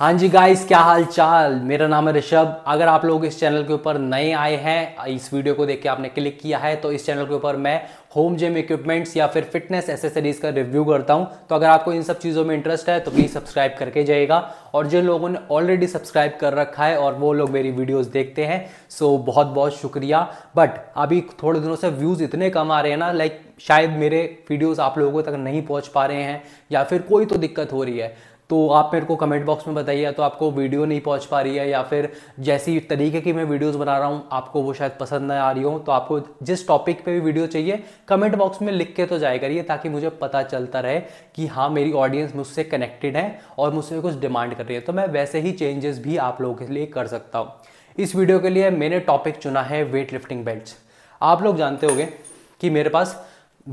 हाँ जी गाइस क्या हाल चाल मेरा नाम है ऋषभ अगर आप लोग इस चैनल के ऊपर नए आए हैं इस वीडियो को देख के आपने क्लिक किया है तो इस चैनल के ऊपर मैं होम जिम इक्विपमेंट्स या फिर फिटनेस एसेसरीज का रिव्यू करता हूं तो अगर आपको इन सब चीज़ों में इंटरेस्ट है तो प्लीज़ सब्सक्राइब करके जाइएगा और जिन लोगों ने ऑलरेडी सब्सक्राइब कर रखा है और वो लोग मेरी वीडियोज़ देखते हैं सो बहुत बहुत शुक्रिया बट अभी थोड़े दिनों से व्यूज़ इतने कम आ रहे हैं ना लाइक शायद मेरे वीडियोज़ आप लोगों तक नहीं पहुँच पा रहे हैं या फिर कोई तो दिक्कत हो रही है तो आप मेरे को कमेंट बॉक्स में बताइए तो आपको वीडियो नहीं पहुंच पा रही है या फिर जैसी तरीके की मैं वीडियोस बना रहा हूं आपको वो शायद पसंद ना आ रही हो तो आपको जिस टॉपिक पे भी वीडियो चाहिए कमेंट बॉक्स में लिख के तो जाया करिए ताकि मुझे पता चलता रहे कि हाँ मेरी ऑडियंस मुझसे कनेक्टेड है और मुझसे कुछ डिमांड कर रही है तो मैं वैसे ही चेंजेस भी आप लोगों के लिए कर सकता हूँ इस वीडियो के लिए मैंने टॉपिक चुना है वेट लिफ्टिंग बेल्ट आप लोग जानते हो कि मेरे पास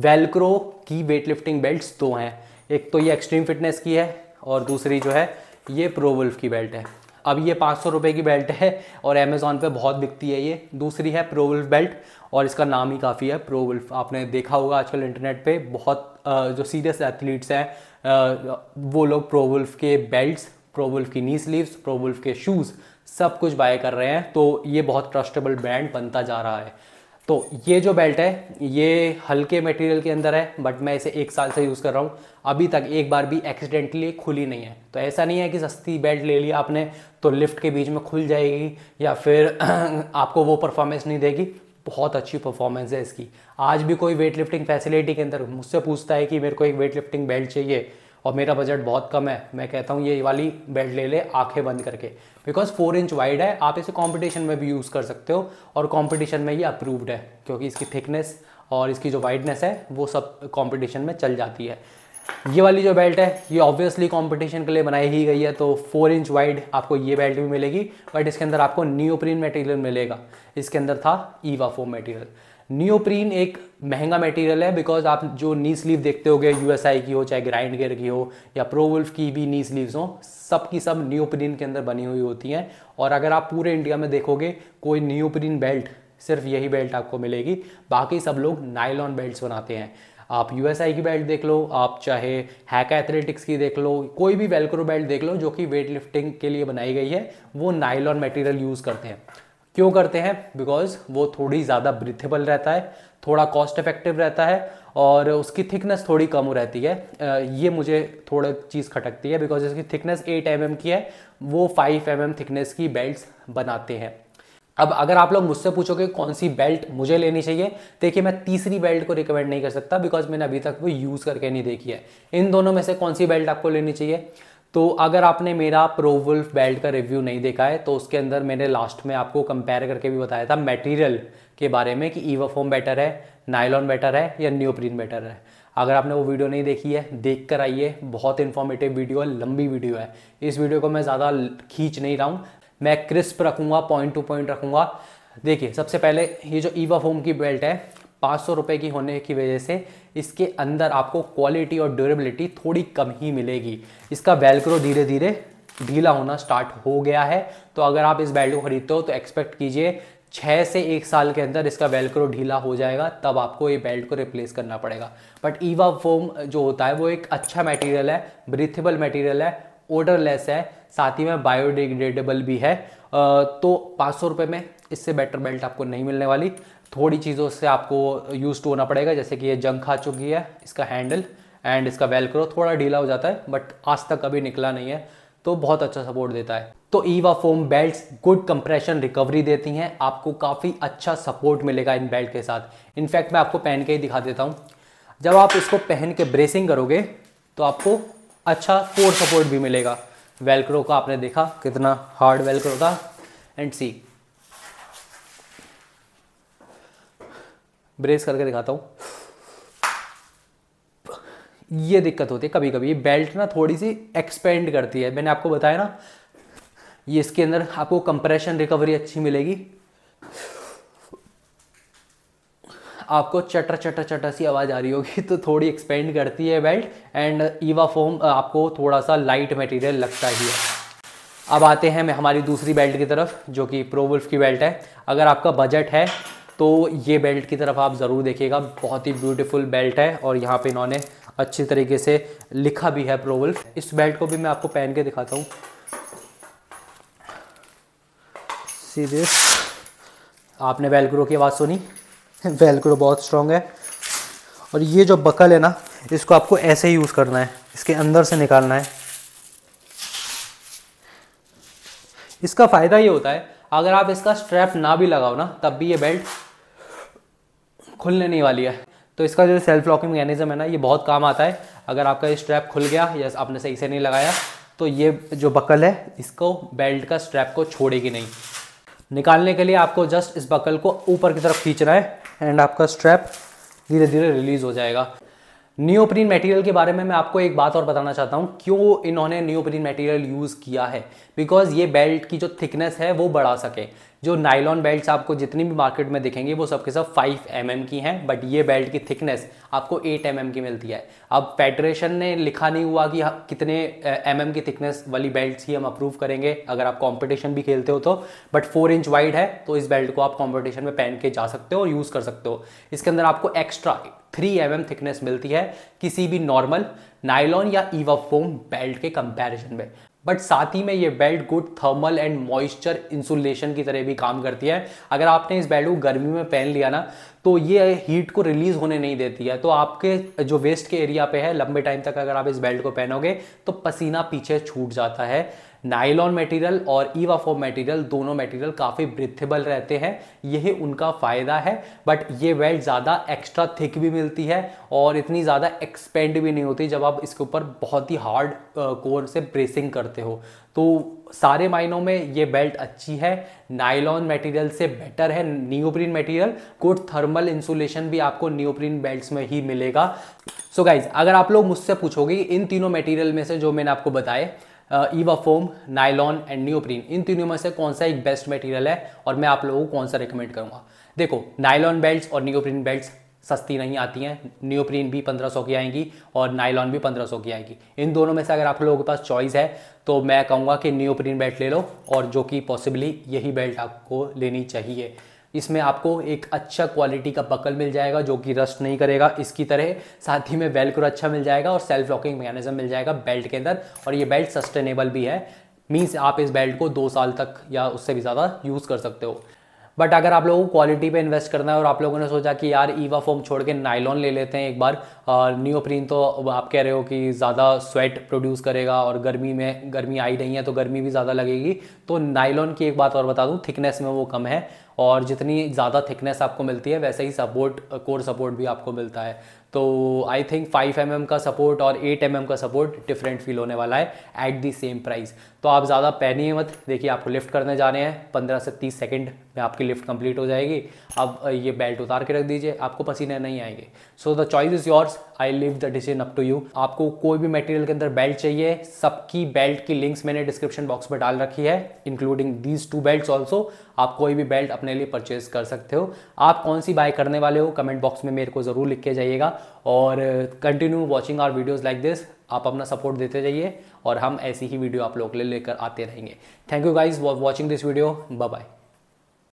वेलक्रो की वेट लिफ्टिंग बेल्ट दो हैं एक तो ये एक्सट्रीम फिटनेस की है और दूसरी जो है ये प्रोवुल्फ की बेल्ट है अब ये पाँच सौ रुपये की बेल्ट है और अमेज़ॉन पे बहुत बिकती है ये दूसरी है प्रोवल्फ़ बेल्ट और इसका नाम ही काफ़ी है प्रोवुल्फ आपने देखा होगा आजकल इंटरनेट पे बहुत जो सीरियस एथलीट्स हैं वो लोग प्रोवुल्फ के बेल्ट्स प्रोवुल्फ की नी स्लीव्स प्रोवुल्फ के शूज़ सब कुछ बाय कर रहे हैं तो ये बहुत ट्रस्टेबल ब्रांड बनता जा रहा है तो ये जो बेल्ट है ये हल्के मटेरियल के अंदर है बट मैं इसे एक साल से यूज़ कर रहा हूँ अभी तक एक बार भी एक्सीडेंटली खुली नहीं है तो ऐसा नहीं है कि सस्ती बेल्ट ले ली आपने तो लिफ्ट के बीच में खुल जाएगी या फिर आपको वो परफॉर्मेंस नहीं देगी बहुत अच्छी परफॉर्मेंस है इसकी आज भी कोई वेट लिफ्टिंग फैसिलिटी के अंदर मुझसे पूछता है कि मेरे को एक वेट लिफ्टिंग बेल्ट चाहिए और मेरा बजट बहुत कम है मैं कहता हूँ ये वाली बेल्ट ले ले आंखें बंद करके बिकॉज फोर इंच वाइड है आप इसे कॉम्पिटिशन में भी यूज़ कर सकते हो और कॉम्पिटिशन में ये अप्रूव्ड है क्योंकि इसकी थिकनेस और इसकी जो वाइडनेस है वो सब कॉम्पिटिशन में चल जाती है ये वाली जो बेल्ट है ये ऑब्वियसली कंपटीशन के लिए बनाई ही गई है तो फोर इंच वाइड आपको ये बेल्ट भी मिलेगी बट इसके अंदर आपको न्यूप्रीन मटेरियल मिलेगा इसके अंदर था ईवा फोम मटेरियल नियोप्रीन एक महंगा मटेरियल है बिकॉज आप जो नी स्लीव देखते हो गए यूएसआई की हो चाहे ग्राइंड गेयर की हो या प्रोवुल्फ की भी नी स्लीव्स हो सब की सब नियोप्रीन के अंदर बनी हुई होती हैं और अगर आप पूरे इंडिया में देखोगे कोई नियोप्रीन बेल्ट सिर्फ यही बेल्ट आपको मिलेगी बाकी सब लोग नाइलॉन बेल्ट बनाते हैं आप यू की बेल्ट देख लो आप चाहे हैक एथलेटिक्स की देख लो कोई भी वेलक्रो बेल्ट देख लो जो कि वेट लिफ्टिंग के लिए बनाई गई है वो नाइलॉन मटेरियल यूज़ करते हैं क्यों करते हैं बिकॉज वो थोड़ी ज़्यादा ब्रिथेबल रहता है थोड़ा कॉस्ट इफेक्टिव रहता है और उसकी थिकनेस थोड़ी कम रहती है ये मुझे थोड़ा चीज़ खटकती है बिकॉज इसकी थिकनेस 8 एम mm की है वो 5 एम mm थिकनेस की बेल्ट्स बनाते हैं अब अगर आप लोग मुझसे पूछोगे कौन सी बेल्ट मुझे लेनी चाहिए देखिए मैं तीसरी बेल्ट को रिकमेंड नहीं कर सकता बिकॉज मैंने अभी तक वो यूज़ करके नहीं देखी है इन दोनों में से कौन सी बेल्ट आपको लेनी चाहिए तो अगर आपने मेरा प्रोवुल्फ बेल्ट का रिव्यू नहीं देखा है तो उसके अंदर मैंने लास्ट में आपको कंपेयर करके भी बताया था मटेरियल के बारे में कि ईवा फोम बेटर है नायलॉन बेटर है या न्योप्रीन बेटर है अगर आपने वो वीडियो नहीं देखी है देख कर आइए बहुत इन्फॉर्मेटिव वीडियो है लंबी वीडियो है इस वीडियो को मैं ज़्यादा खींच नहीं रहा हूँ मैं क्रिस्प रखूँगा पॉइंट टू पॉइंट रखूँगा देखिए सबसे पहले ये जो ईवा फोम की बेल्ट है पाँच सौ रुपये की होने की वजह से इसके अंदर आपको क्वालिटी और ड्यूरेबिलिटी थोड़ी कम ही मिलेगी इसका वेलक्रो धीरे धीरे ढीला होना स्टार्ट हो गया है तो अगर आप इस बेल्ट को खरीदते हो तो एक्सपेक्ट कीजिए छः से एक साल के अंदर इसका वेलक्रो ढीला हो जाएगा तब आपको ये बेल्ट को रिप्लेस करना पड़ेगा बट ईवा फोम जो होता है वो एक अच्छा मटेरियल है ब्रिथेबल मटेरियल है ओडरलेस है साथ ही में बायोडिग्रेडेबल भी है तो पाँच सौ रुपये में इससे बेटर बेल्ट आपको नहीं मिलने वाली थोड़ी चीज़ों से आपको यूज टू होना पड़ेगा जैसे कि ये जंग खा चुकी है इसका हैंडल एंड इसका वेलक्रो थोड़ा ढीला हो जाता है बट आज तक कभी निकला नहीं है तो बहुत अच्छा सपोर्ट देता है तो EVA foam belts good compression recovery देती हैं आपको काफ़ी अच्छा सपोर्ट मिलेगा इन बेल्ट के साथ इनफैक्ट मैं आपको पहन के ही दिखा देता हूँ जब आप इसको पहन के ब्रेसिंग करोगे तो आपको अच्छा फोर सपोर्ट भी मिलेगा वेलक्रो का आपने देखा कितना हार्ड वेलक्रो था एंड सी ब्रेस करके दिखाता हूँ ये दिक्कत होती है कभी कभी ये बेल्ट ना थोड़ी सी एक्सपेंड करती है मैंने आपको बताया ना ये इसके अंदर आपको कंप्रेशन रिकवरी अच्छी मिलेगी आपको चटर चटर चटर सी आवाज़ आ रही होगी तो थोड़ी एक्सपेंड करती है बेल्ट एंड ईवा फोम आपको थोड़ा सा लाइट मटेरियल लगता ही है अब आते हैं हमारी दूसरी बेल्ट की तरफ जो कि प्रोवुल्फ की बेल्ट है अगर आपका बजट है तो ये बेल्ट की तरफ आप ज़रूर देखिएगा बहुत ही ब्यूटीफुल बेल्ट है और यहाँ पे इन्होंने अच्छी तरीके से लिखा भी है प्रोवल इस बेल्ट को भी मैं आपको पहन के दिखाता हूँ सीधे आपने वेलक्रो की आवाज़ सुनी वेलक्रो बहुत स्ट्रॉन्ग है और ये जो बकल है ना इसको आपको ऐसे ही यूज़ करना है इसके अंदर से निकालना है इसका फ़ायदा ये होता है अगर आप इसका स्ट्रैप ना भी लगाओ ना तब भी ये बेल्ट खुलने नहीं वाली है तो इसका जो सेल्फ लॉकिंग मैकेनिज्म है ना ये बहुत काम आता है अगर आपका ये स्ट्रैप खुल गया या आपने सही से नहीं लगाया तो ये जो बकल है इसको बेल्ट का स्ट्रैप को छोड़ेगी नहीं निकालने के लिए आपको जस्ट इस बकल को ऊपर की तरफ खींचना है एंड आपका स्ट्रैप धीरे धीरे रिलीज हो जाएगा नियोप्रीन मटेरियल के बारे में मैं आपको एक बात और बताना चाहता हूँ क्यों इन्होंने नियोप्रीन मटेरियल यूज़ किया है बिकॉज ये बेल्ट की जो थिकनेस है वो बढ़ा सके जो नाइलॉन बेल्ट्स आपको जितनी भी मार्केट में दिखेंगे वो सबके सब 5 एम mm की हैं बट ये बेल्ट की थिकनेस आपको 8 एम mm की मिलती है अब फेडरेशन ने लिखा नहीं हुआ कि हाँ, कितने एम mm की थिकनेस वाली बेल्ट ही हम अप्रूव करेंगे अगर आप कॉम्पिटिशन भी खेलते हो तो बट फोर इंच वाइड है तो इस बेल्ट को आप कॉम्पिटिशन में पहन के जा सकते हो और यूज़ कर सकते हो इसके अंदर आपको एक्स्ट्रा थ्री एम थिकनेस मिलती है किसी भी नॉर्मल नाइलॉन या ईवा फोम बेल्ट के कंपैरिजन में बट साथ ही में ये belt good thermal and moisture insulation की तरह भी काम करती है अगर आपने इस बेल्ट को गर्मी में पहन लिया ना तो ये हीट को रिलीज होने नहीं देती है तो आपके जो वेस्ट के एरिया पे है लंबे टाइम तक अगर आप इस बेल्ट को पहनोगे तो पसीना पीछे छूट जाता है नाइलॉन मटेरियल और ईवा फॉर्म मटेरियल दोनों मटेरियल काफ़ी ब्रिथेबल रहते हैं यही उनका फ़ायदा है बट ये बेल्ट ज़्यादा एक्स्ट्रा थिक भी मिलती है और इतनी ज़्यादा एक्सपेंड भी नहीं होती जब आप इसके ऊपर बहुत ही हार्ड कोर से ब्रेसिंग करते हो तो सारे मायनों में ये बेल्ट अच्छी है नाइलॉन मटेरियल से बेटर है neoprene material good thermal insulation भी आपको नियोप्रीन बेल्ट्स में ही मिलेगा सो so गाइज अगर आप लोग मुझसे पूछोगे इन तीनों मटेरियल में से जो मैंने आपको बताए EVA foam nylon and neoprene इन तीनों में से कौन सा एक बेस्ट मटेरियल है और मैं आप लोगों को कौन सा रिकमेंड करूँगा देखो नाइलॉन बेल्ट और न्योप्रीन बेल्ट सस्ती नहीं आती हैं न्योप्रीन भी 1500 की आएंगी और नाइलॉन भी 1500 की आएंगी इन दोनों में से अगर आप लोगों के पास चॉइस है तो मैं कहूँगा कि न्योप्रीन बेल्ट ले लो और जो कि पॉसिबली यही बेल्ट आपको लेनी चाहिए इसमें आपको एक अच्छा क्वालिटी का बकल मिल जाएगा जो कि रस्ट नहीं करेगा इसकी तरह साथ ही में वेलक्रो अच्छा मिल जाएगा और सेल्फ लॉकिंग मैकेनिज्म मिल जाएगा बेल्ट के अंदर और ये बेल्ट सस्टेनेबल भी है मीन्स आप इस बेल्ट को दो साल तक या उससे भी ज़्यादा यूज़ कर सकते हो बट अगर आप लोगों को क्वालिटी पे इन्वेस्ट करना है और आप लोगों ने सोचा कि यार ईवा फोम छोड़ के नाइलॉन ले लेते हैं एक बार न्यूप्रीन तो आप कह रहे हो कि ज़्यादा स्वेट प्रोड्यूस करेगा और गर्मी में गर्मी आई नहीं है तो गर्मी भी ज़्यादा लगेगी तो नाइलॉन की एक बात और बता दूँ थिकनेस में वो कम है और जितनी ज़्यादा थिकनेस आपको मिलती है वैसे ही सपोर्ट कोर सपोर्ट भी आपको मिलता है तो आई थिंक 5 एम mm का सपोर्ट और 8 एम mm का सपोर्ट डिफरेंट फील होने वाला है एट दी सेम प्राइस तो आप ज़्यादा पहनिए मत देखिए आपको लिफ्ट करने जाने हैं 15 से 30 सेकंड में आपकी लिफ्ट कंप्लीट हो जाएगी अब ये बेल्ट उतार के रख दीजिए आपको पसीने नहीं आएंगे so the choice is yours I leave the decision up to you आपको कोई भी मटेरियल के अंदर बेल्ट चाहिए सबकी बेल्ट की लिंक्स मैंने डिस्क्रिप्शन बॉक्स में डाल रखी है including these two belt also आप कोई भी बेल्ट अपने लिए परचेज कर सकते हो आप कौन सी बाय करने वाले हो कमेंट बॉक्स में मेरे को ज़रूर लिख के जाइएगा और continue watching our videos like this आप अपना सपोर्ट देते जाइए और हम ऐसी ही वीडियो आप लोग के लिए लेकर आते रहेंगे thank you guys watching this video bye